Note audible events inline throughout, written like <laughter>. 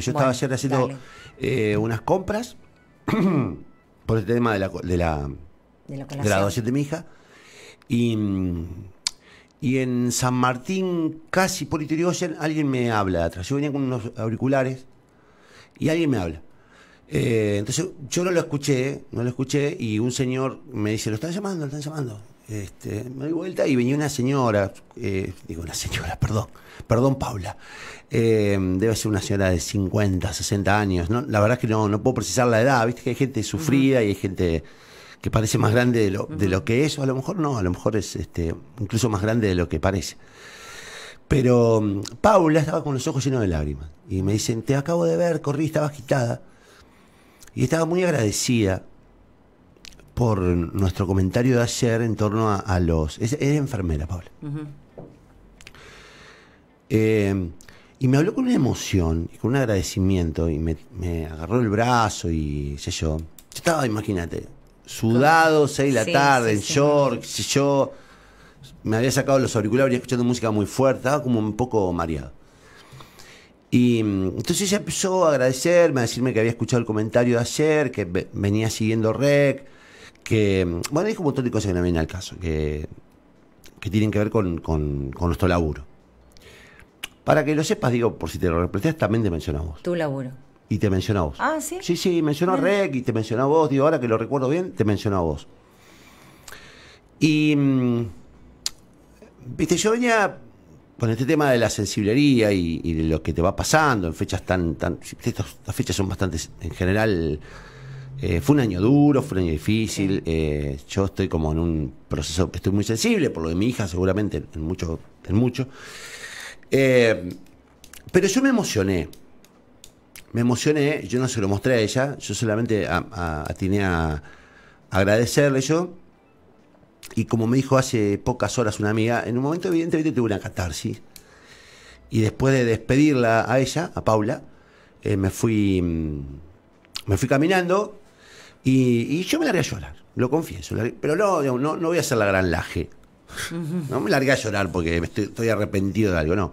Yo estaba ayer haciendo eh, unas compras <clears throat> por el tema de la, de la, de la de mi hija. Y, y en San Martín, casi por interior alguien me habla atrás. Yo venía con unos auriculares y alguien me habla. Eh, entonces yo no lo escuché, no lo escuché, y un señor me dice, lo están llamando, lo están llamando. Este, me doy vuelta y venía una señora, eh, digo una señora, perdón, perdón Paula, eh, debe ser una señora de 50, 60 años, ¿no? la verdad es que no, no puedo precisar la edad, viste que hay gente sufrida y hay gente que parece más grande de lo, que es, o a lo mejor no, a lo mejor es este, incluso más grande de lo que parece. Pero mm, Paula estaba con los ojos llenos de lágrimas y me dicen, te acabo de ver, corrí, estaba agitada y estaba muy agradecida por nuestro comentario de ayer en torno a, los... Es, enfermera, Paula. Eh, y me habló con una emoción y con un agradecimiento y me, agarró el brazo y sé yo. Yo estaba, imagínate, sudado, 6 de la tarde, en short, sé yo. Me había sacado los auriculares escuchando música muy fuerte, estaba como un poco mareado. Y mm, entonces ella empezó a agradecerme, a decirme que había escuchado el comentario de ayer, que venía siguiendo Rec que, bueno, dijo un montón de cosas que no vienen al caso, que, tienen que ver con, nuestro laburo. Para que lo sepas, digo, por si te lo repleteas, también te menciona a vos. Tu laburo. Y te menciona a vos. Ah, sí. Sí, sí, mencionó a Rec y te mencionó a vos, digo, ahora que lo recuerdo bien, te mencionó a vos. Y, mm, viste, yo venía con este tema de la sensibilidad y, de lo que te va pasando en fechas tan... tan estas fechas son bastante, en general, eh, fue un año duro, fue un año difícil. Eh, yo estoy como en un proceso, que estoy muy sensible por lo de mi hija, seguramente, en mucho. En mucho. Eh, pero yo me emocioné. Me emocioné, yo no se lo mostré a ella, yo solamente a, a, atiné a agradecerle yo. Y como me dijo hace pocas horas una amiga, en un momento evidentemente tuve una catarsis. Y después de despedirla a ella, a Paula, me fui mm, me fui caminando y, yo me largué a llorar, lo confieso. Pero no, no, voy a hacer la gran laje. No me largué a llorar porque estoy, estoy, arrepentido de algo, no.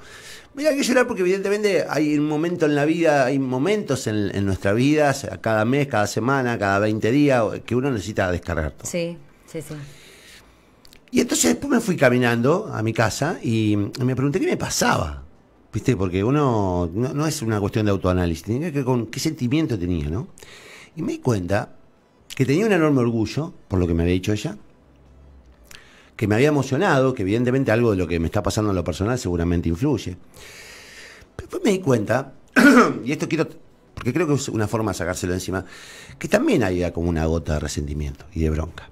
Me largué a llorar porque evidentemente hay un momento en la vida, hay momentos en, nuestra vida, cada mes, cada semana, cada 20 días, que uno necesita descargar todo. Sí, sí, sí. Y entonces después me fui caminando a mi casa y me pregunté qué me pasaba. ¿Viste? Porque uno no, es una cuestión de autoanálisis, tiene que con qué sentimiento tenía, ¿no? Y me di cuenta que tenía un enorme orgullo, por lo que me había dicho ella, que me había emocionado, que evidentemente algo de lo que me está pasando en lo personal seguramente influye. Pero después me di cuenta, <clears throat> y esto quiero, porque creo que es una forma de sacárselo encima, que también había como una gota de resentimiento y de bronca.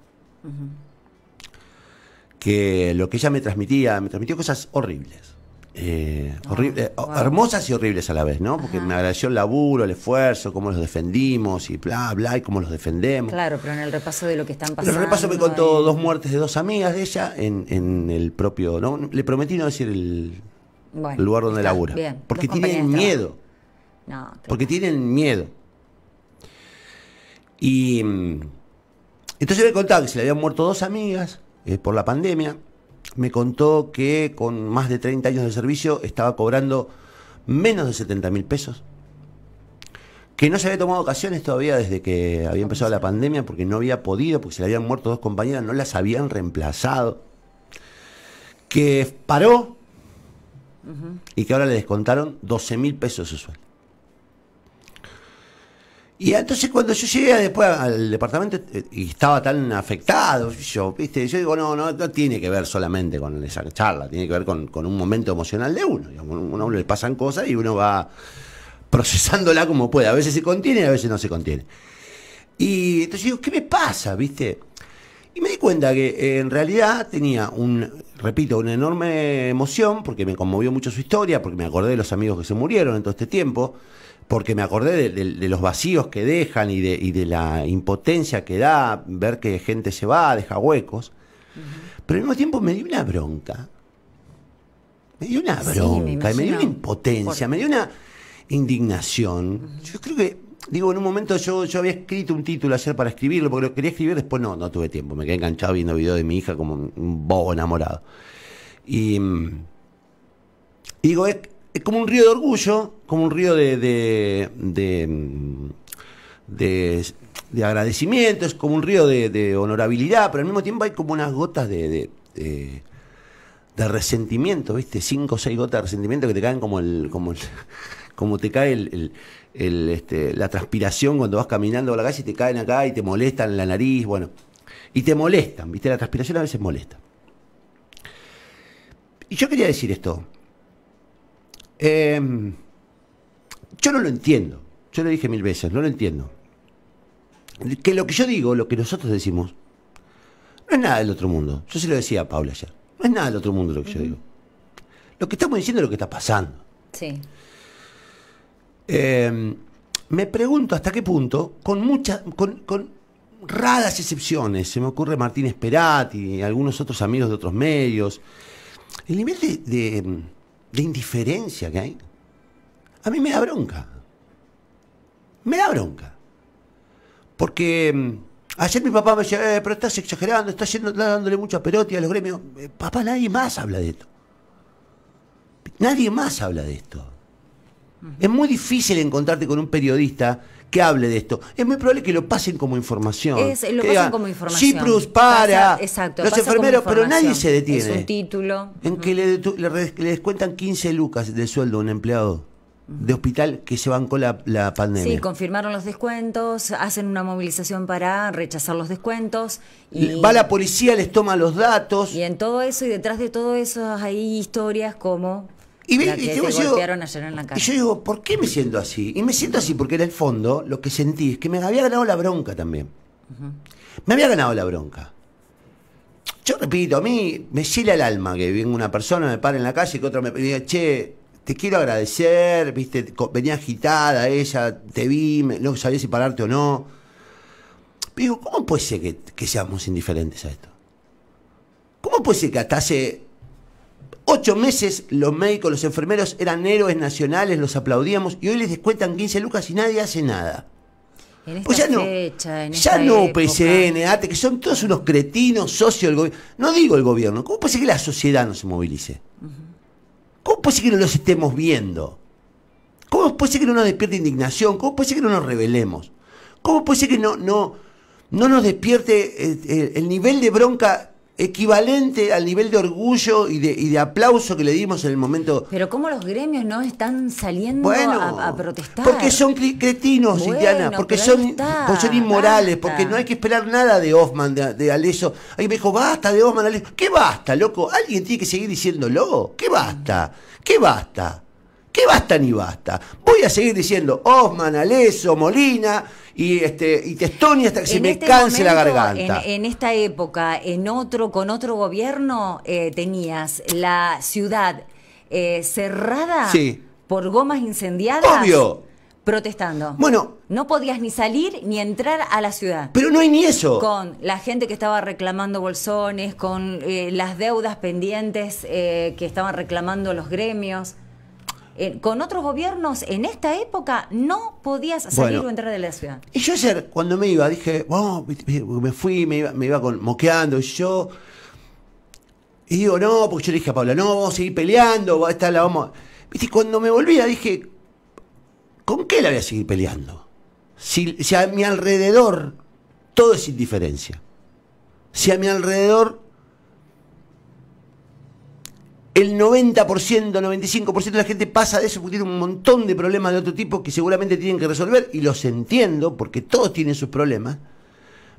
Que lo que ella me transmitía, me transmitió cosas horribles eh, ah, horrible, eh, hermosas y horribles a la vez, ¿no? Porque me agradeció el laburo, el esfuerzo, cómo los defendimos y bla, bla, y cómo los defendemos. Claro, pero en el repaso de lo que están pasando. En el repaso me contó dos muertes de dos amigas de ella en, el propio. ¿no? Le prometí no decir el, lugar donde labura. porque tienen miedo. Porque tienen miedo. Y. Mm, entonces me contaba que se le habían muerto dos amigas eh, por la pandemia me contó que con más de 30 años de servicio estaba cobrando menos de 70 mil pesos, que no se había tomado ocasiones todavía desde que había empezado la pandemia porque no había podido, porque se le habían muerto dos compañeras, no las habían reemplazado, que paró y que ahora le descontaron 12 mil pesos su sueldo. Y entonces cuando yo llegué después al departamento eh, y estaba tan afectado, yo, ¿viste? yo digo, no, no, no tiene que ver solamente con esa charla, tiene que ver con, un momento emocional de uno. A uno le pasan cosas y uno va <laughs> procesándola como puede. A veces se contiene y a veces no se contiene. Y entonces digo, ¿qué me pasa? ¿Viste? Y me di cuenta que eh, en realidad tenía un, repito, una enorme emoción porque me conmovió mucho su historia, porque me acordé de los amigos que se murieron en todo este tiempo, porque me acordé de, los vacíos que dejan y de, la impotencia que da ver que gente se va, deja huecos. Pero al mismo tiempo me dio una bronca. Me dio una bronca, me, y dio una impotencia, me dio una indignación. Yo creo que digo, en un momento yo, yo había escrito un título ayer para escribirlo, porque lo quería escribir, después no, no tuve tiempo, me quedé enganchado viendo videos de mi hija como un bobo enamorado. Y, mm, digo, es, como un río de orgullo, como un río de, de, de, mm, agradecimiento, es como un río de, honorabilidad, pero al mismo tiempo hay como unas gotas de de resentimiento, ¿viste? Cinco o seis gotas de resentimiento que te caen como el. como, <laughs> como te cae el, este, la transpiración cuando vas caminando por la calle y te caen acá y te molestan en la nariz, bueno. Y te molestan, ¿viste? La transpiración a veces molesta. Y yo quería decir esto. Em, yo no lo entiendo. Yo lo dije mil veces, no lo entiendo. Que lo que yo digo, lo que nosotros decimos, no es nada del otro mundo. Yo se lo decía a Paula ayer. No es nada del otro mundo lo que yo digo. Lo que estamos diciendo es lo que está pasando. Sí. Em, me pregunto hasta qué punto, con muchas, con, raras excepciones, se me ocurre Martín Esperati y algunos otros amigos de otros medios, el nivel de, de, em, indiferencia que hay, a mí me da bronca. Me da bronca. Porque em, ayer mi papá me decía, eh, pero estás exagerando, estás yendo, dándole mucha pelota a los gremios. Eh, papá, nadie más habla de esto. Nadie más habla de esto. Es muy difícil encontrarte con un periodista que hable de esto. Es muy probable que lo pasen como información. Es, lo pasen como información. Cyprus para. exacto. Los enfermeros, pero nadie se detiene. Es un título. En que le, descuentan 15 lucas de sueldo a un empleado de hospital que se bancó la, la pandemia. Sí, confirmaron los descuentos, hacen una movilización para rechazar los descuentos. Va la policía, les toma los datos. Y en todo eso, y detrás de todo eso hay historias como y, yo, digo, ¿por qué me siento así? Y me siento así porque en el fondo lo que sentí es que me había ganado la bronca también. Me había ganado la bronca. Yo repito, a mí me chila el alma que venga una persona, me para en la calle y que otra me diga, che, te quiero agradecer, viste, venía agitada ella, te vi, me, no sabía si pararte o no. Pero digo, ¿cómo puede ser que, que seamos indiferentes a esto? ¿Cómo puede ser que hasta hace ocho meses los médicos, los enfermeros eran héroes nacionales, los aplaudíamos y hoy les descuentan 15 lucas y nadie hace nada. Pues ya no, ya no PCN, ATE, que son todos unos cretinos, socios del gobierno. No digo el gobierno, ¿cómo puede ser que la sociedad no se movilice? ¿Cómo puede ser que no los estemos viendo? ¿Cómo puede ser que no nos despierte indignación? ¿Cómo puede ser que no nos rebelemos? ¿Cómo puede ser que no, no, no nos despierte eh, eh, el nivel de bronca equivalente al nivel de orgullo y de, aplauso que le dimos en el momento. Pero cómo los gremios no están saliendo a, protestar. Porque son cretinos, porque son, inmorales, porque no hay que esperar nada de Hoffman, de, Aleso. Ahí me dijo, basta de Hoffman, Aleso. ¿Qué basta, loco? Alguien tiene que seguir diciéndolo. ¿Qué basta? ¿Qué basta? ¿Qué basta ni basta? voy a seguir diciendo Osman, Aleso, Molina y este y hasta que se me este canse la garganta. En, esta época, en otro con otro gobierno eh, tenías la ciudad eh, cerrada por gomas incendiadas. Protestando. Bueno. No podías ni salir ni entrar a la ciudad. Pero no hay ni eso. Con la gente que estaba reclamando bolsones, con eh, las deudas pendientes que estaban reclamando los gremios. Eh, con otros gobiernos en esta época no podías salir o entrar de la ciudad. Y yo ayer, cuando me iba, dije, me fui, me iba, moqueando, y yo. Y digo, no, porque yo le dije a Paula, no, vamos a seguir peleando, esta la vamos. Viste, cuando me volvía dije, ¿con qué la voy a seguir peleando? Si, si a mi alrededor todo es indiferencia. Si a mi alrededor el 90%, 95% de la gente pasa de eso porque tiene un montón de problemas de otro tipo que seguramente tienen que resolver y los entiendo porque todos tienen sus problemas.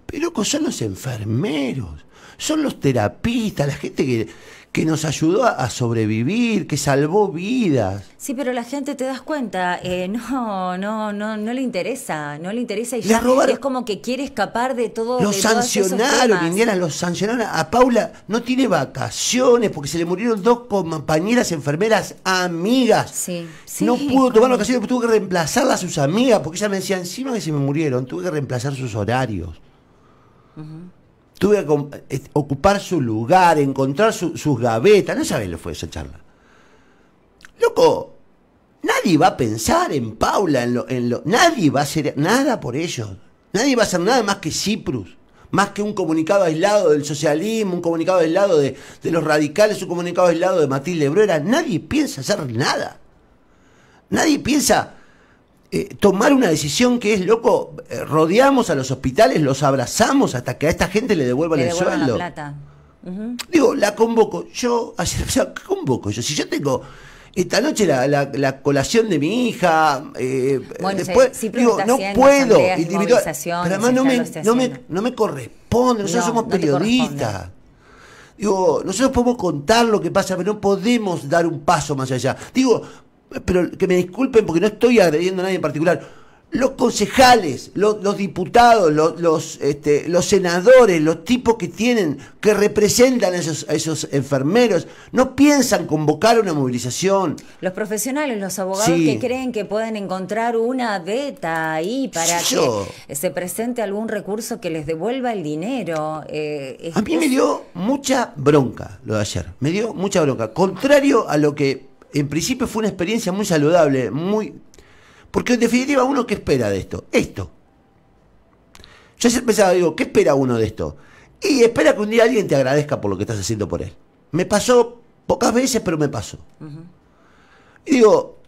Pero son los enfermeros, son los terapistas, la gente que que nos ayudó a sobrevivir, que salvó vidas. Sí, pero la gente te das cuenta, eh, <laughs> no, no, no, no le interesa, no le interesa y es como que quiere escapar de todo. Los sancionaron, Indiana, los sancionaron. A Paula no tiene vacaciones porque se le murieron dos compañeras enfermeras amigas. Sí, sí, no pudo tomar vacaciones, porque tuvo que reemplazar a sus amigas porque ella me decía encima que se me murieron, tuve que reemplazar sus horarios tuve que ocupar su lugar, encontrar sus gavetas. No sabes lo fue esa charla. Loco, nadie va a pensar en Paula, en lo, en lo, nadie va a hacer nada por ellos. Nadie va a hacer nada más que Ciprus, más que un comunicado aislado del socialismo, un comunicado aislado de, de los radicales, un comunicado aislado de Matilde Brera. Nadie piensa hacer nada. Nadie piensa eh, tomar una decisión que es, loco, eh, rodeamos a los hospitales, los abrazamos hasta que a esta gente le devuelvan, el sueldo. La plata. Digo, la convoco. Yo, <laughs> convoco yo? Si yo tengo esta noche la, colación de mi hija. Eh, después, digo, no puedo. pero además no me, corresponde, nosotros somos periodistas. Digo, nosotros podemos contar lo que pasa, pero no podemos dar un paso más allá. Digo, pero que me disculpen porque no estoy agrediendo a nadie en particular. Los concejales, los, diputados, este, los, senadores, los tipos que tienen, que representan a esos, enfermeros, no piensan convocar una movilización. Los profesionales, los abogados que creen que pueden encontrar una beta ahí para que se presente algún recurso que les devuelva el dinero. Eh, a mí me dio mucha bronca lo de ayer, me dio mucha bronca. Contrario a lo que en principio fue una experiencia muy saludable, muy... Porque en definitiva, ¿uno qué espera de esto? Esto. Yo siempre pensaba, digo, ¿qué espera uno de esto? Y espera que un día alguien te agradezca por lo que estás haciendo por él. Me pasó pocas veces, pero me pasó. Y digo,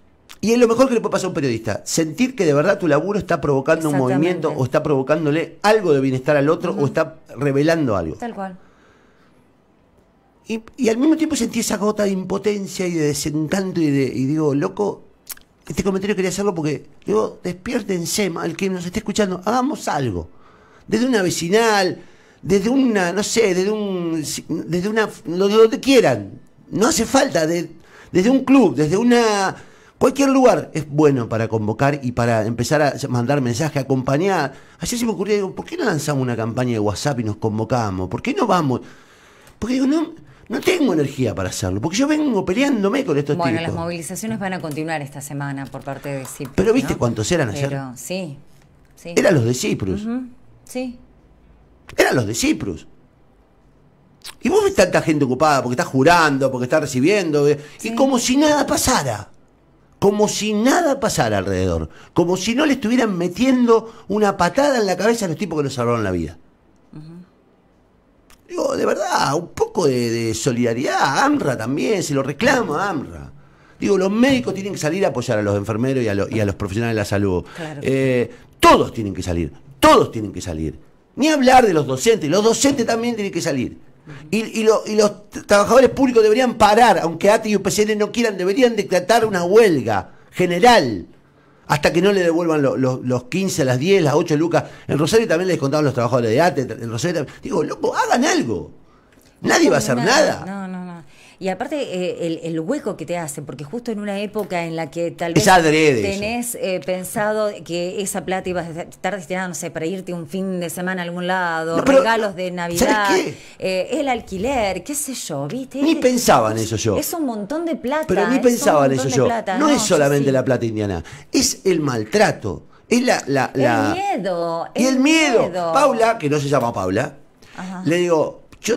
y es lo mejor que le puede pasar a un periodista, sentir que de verdad tu laburo está provocando un movimiento o está provocándole algo de bienestar al otro o está revelando algo. Tal cual. Y, al mismo tiempo sentí esa gota de impotencia y de desencanto y, digo, loco, este comentario quería hacerlo porque, digo, despiértense, al que nos esté escuchando, hagamos algo. Desde una vecinal, desde una, no sé, desde un, desde una, quieran. No hace falta, de, desde un club, desde una, cualquier lugar es bueno para convocar y para empezar a mandar mensaje, acompañar. Ayer se me ocurrió, digo, ¿por qué no lanzamos una campaña de WhatsApp y nos convocamos? ¿Por qué no vamos? Porque digo, no no tengo energía para hacerlo, porque yo vengo peleándome con estos bueno, Bueno, las movilizaciones van a continuar esta semana por parte de sí Pero viste cuántos eran ayer. sí, sí. Eran los de Ciprus. Sí. Eran los de Ciprus. Y vos ves tanta gente ocupada porque está jurando, porque está recibiendo, eh, y como si nada pasara. Como si nada pasara alrededor. Como si no le estuvieran metiendo una patada en la cabeza a los tipos que nos salvaron la vida. Digo, de verdad, un poco de, solidaridad. AMRA también, se lo a AMRA. Digo, los médicos tienen que salir a apoyar a los enfermeros y a, los profesionales de la salud. Eh, todos tienen que salir, todos tienen que salir. Ni hablar de los docentes, los docentes también tienen que salir. Y, y los trabajadores públicos deberían parar, aunque ATI y UPCN no quieran, deberían decretar una huelga general hasta que no le devuelvan los 15, las 10, las 8 lucas. En Rosario también les contaban los trabajadores de ATE. En Rosario también. Digo, loco, hagan algo. Nadie va a hacer nada. nada. No, no. Y aparte eh, el, hueco que te hace, porque justo en una época en la que tal vez tenés eh, pensado que esa plata iba a estar destinada, no sé, para irte un fin de semana a algún lado, regalos de Navidad, eh, el alquiler, qué sé yo, ¿viste? Ni pensaba en eso yo. Es un montón de plata. Pero ni pensaba en eso yo. no, es solamente la plata indiana, es el maltrato. Es la, El miedo. Y el, miedo. Paula, que no se llama Paula, le digo, yo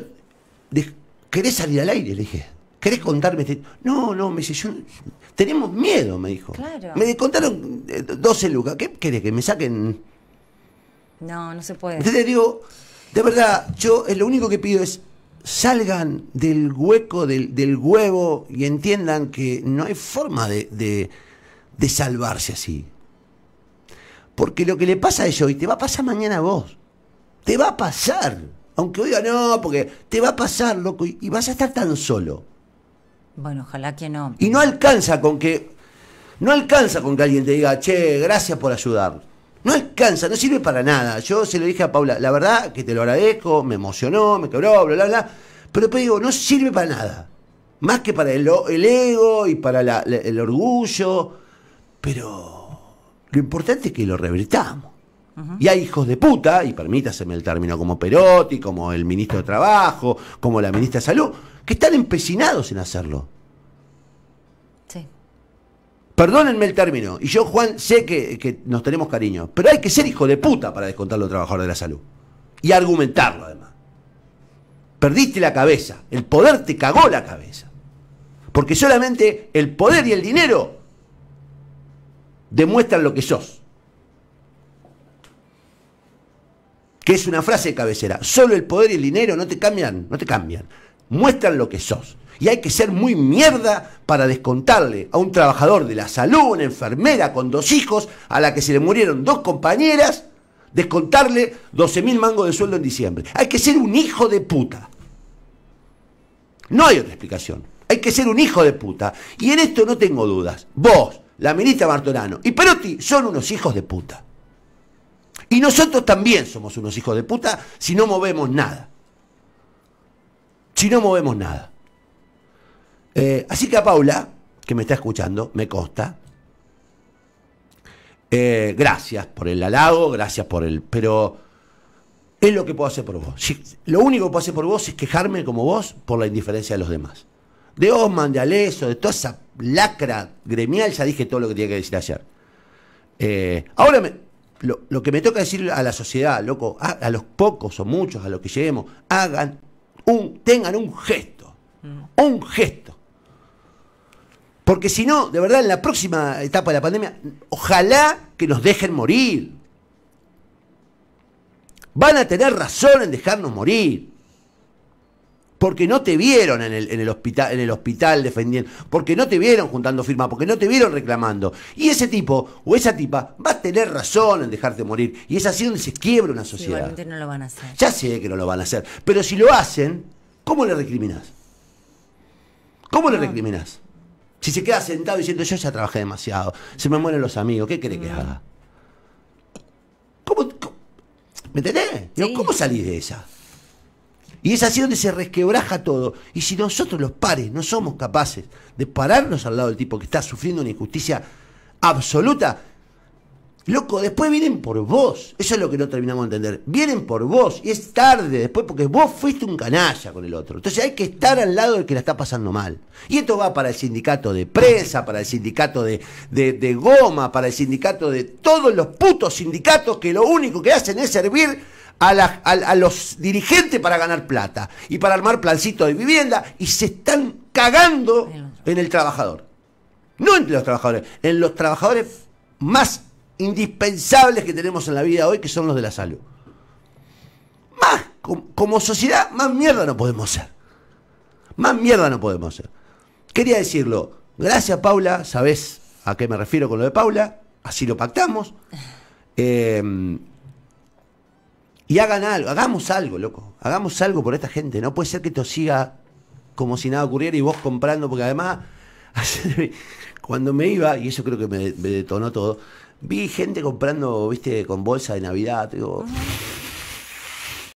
¿querés salir al aire? Le dije, ¿querés contarme este? No, no, me dice, yo, tenemos miedo, me dijo. Claro. Me contaron 12 eh, lucas, ¿qué querés? ¿Que me saquen? No, no se puede. Entonces digo, de verdad, yo eh, lo único que pido es salgan del hueco del, huevo y entiendan que no hay forma de, salvarse así. Porque lo que le pasa a ellos hoy te va a pasar mañana a vos. Te va a pasar. Aunque oiga, no, porque te va a pasar, loco, y, vas a estar tan solo. Bueno, ojalá que no. Y no alcanza con que. No alcanza con que alguien te diga, che, gracias por ayudar. No alcanza, no sirve para nada. Yo se lo dije a Paula, la verdad que te lo agradezco, me emocionó, me quebró, bla, bla, bla. Pero te digo, no sirve para nada. Más que para el, ego y para el orgullo. Pero lo importante es que lo revertamos. Y hay hijos de puta, y permítaseme el término, como Perotti, como el ministro de Trabajo, como la ministra de Salud, que están empecinados en hacerlo. Sí. Perdónenme el término, y yo, Juan, sé que, que nos tenemos cariño, pero hay que ser hijo de puta para descontar los trabajadores de la salud. Y argumentarlo, además. Perdiste la cabeza, el poder te cagó la cabeza. Porque solamente el poder y el dinero demuestran lo que sos. es una frase de cabecera. Solo el poder y el dinero no te cambian, no te cambian. Muestran lo que sos. Y hay que ser muy mierda para descontarle a un trabajador de la salud, una enfermera con dos hijos, a la que se le murieron dos compañeras, descontarle 12 mil mangos de sueldo en diciembre. Hay que ser un hijo de puta. No hay otra explicación. Hay que ser un hijo de puta. Y en esto no tengo dudas. Vos, la ministra Bartolano y Perotti son unos hijos de puta. Y nosotros también somos unos hijos de puta si no movemos nada. Si no movemos nada. Eh, así que a Paula, que me está escuchando, me consta. Eh, gracias por el halago, gracias por el. Pero es lo que puedo hacer por vos. lo único que puedo hacer por vos es quejarme como vos por la indiferencia de los demás. De Osman, de Aleso, de toda esa lacra gremial, ya dije todo lo que tenía que decir ayer. Eh, ahora me, lo, que me toca decir a la sociedad, loco, a, los pocos o muchos, a los que lleguemos, hagan un, tengan un gesto, mm. un gesto. Porque si no, de verdad, en la próxima etapa de la pandemia, ojalá que nos dejen morir. Van a tener razón en dejarnos morir porque no te vieron en el, hospital, en el hospital defendiendo, porque no te vieron juntando firmas, porque no te vieron reclamando. Y ese tipo o esa tipa va a tener razón en dejarte morir. Y es así donde se quiebra una sociedad. Igualmente no lo van a hacer. Ya sé que no lo van a hacer. Pero si lo hacen, ¿cómo le recriminas? ¿Cómo le recriminás? Si se queda sentado diciendo, yo ya trabajé demasiado, se me mueren los amigos, ¿qué cree que haga? ¿Cómo, me entendés? ¿Cómo salís de esa? Y es así donde se resquebraja todo. Y si nosotros los pares no somos capaces de pararnos al lado del tipo que está sufriendo una injusticia absoluta, loco, después vienen por vos. Eso es lo que no terminamos de entender. Vienen por vos y es tarde después porque vos fuiste un canalla con el otro. Entonces hay que estar al lado del que la está pasando mal. Y esto va para el sindicato de presa, para el sindicato de, de goma, para el sindicato de todos los putos sindicatos que lo único que hacen es servir a, los dirigentes para ganar plata y para armar plancitos de vivienda y se están cagando en el trabajador. No entre los trabajadores, en los trabajadores más indispensables que tenemos en la vida hoy, que son los de la salud. Más, como sociedad, más mierda no podemos ser. Más mierda no podemos ser. Quería decirlo. Gracias, Paula. Sabés a qué me refiero con lo de Paula. Así lo pactamos. <laughs> Eh, y hagan algo, hagamos algo, loco. Hagamos algo por esta gente. No puede ser que esto siga como si nada ocurriera y vos comprando, porque además, <laughs> cuando me iba, y eso creo que me, detonó todo, vi gente comprando, viste, con bolsa de Navidad. Digo,